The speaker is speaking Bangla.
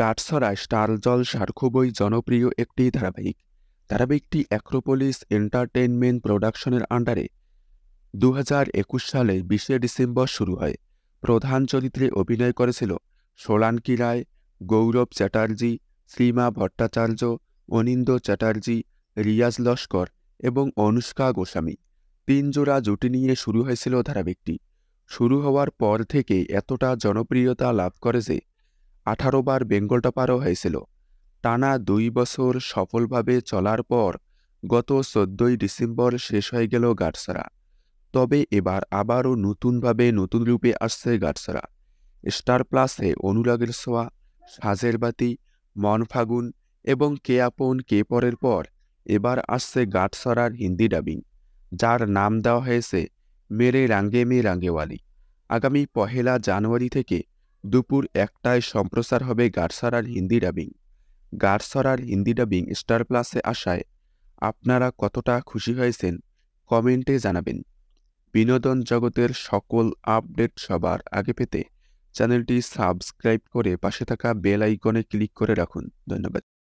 গাটসরায় স্টার জলসার খুবই জনপ্রিয় একটি ধারাবাহিক ধারাবাহিকটি অ্যাক্রোপোলিস এন্টারটেইনমেন্ট প্রোডাকশনের আন্ডারে দু সালে বিশে ডিসেম্বর শুরু হয় প্রধান চরিত্রে অভিনয় করেছিল সোলানকি রায় গৌরব চ্যাটার্জি শ্রীমা ভট্টাচার্য অনিন্দ চ্যাটার্জি রিয়াজ লস্কর এবং অনুষ্কা গোস্বামী তিনজোড়া জুটি নিয়ে শুরু হয়েছিল ধারাবাহিকটি শুরু হওয়ার পর থেকে এতটা জনপ্রিয়তা লাভ করে যে বার বেঙ্গলটা টপারও হয়েছিল টানা দুই বছর সফলভাবে চলার পর গত চোদ্দই ডিসেম্বর শেষ হয়ে গেল গাটসারা তবে এবার আবারও নতুনভাবে নতুন রূপে আসছে গাটসারা স্টার প্লাসে অনুরাগের ছোঁয়া সাজের বাতি মন ফাগুন এবং কে আপন কে পরের পর এবার আসছে গাটসরার হিন্দি ডাবিং যার নাম দেওয়া হয়েছে মেরে রাঙ্গে মে রাঙ্গেওয়ালি আগামী পহেলা জানুয়ারি থেকে দুপুর একটায় সম্প্রচার হবে গারসারার হিন্দি ডাবিং গারসারার হিন্দি ডাবিং স্টার প্লাসে আসায় আপনারা কতটা খুশি হয়েছেন কমেন্টে জানাবেন বিনোদন জগতের সকল আপডেট সবার আগে পেতে চ্যানেলটি সাবস্ক্রাইব করে পাশে থাকা বেল আইকনে ক্লিক করে রাখুন ধন্যবাদ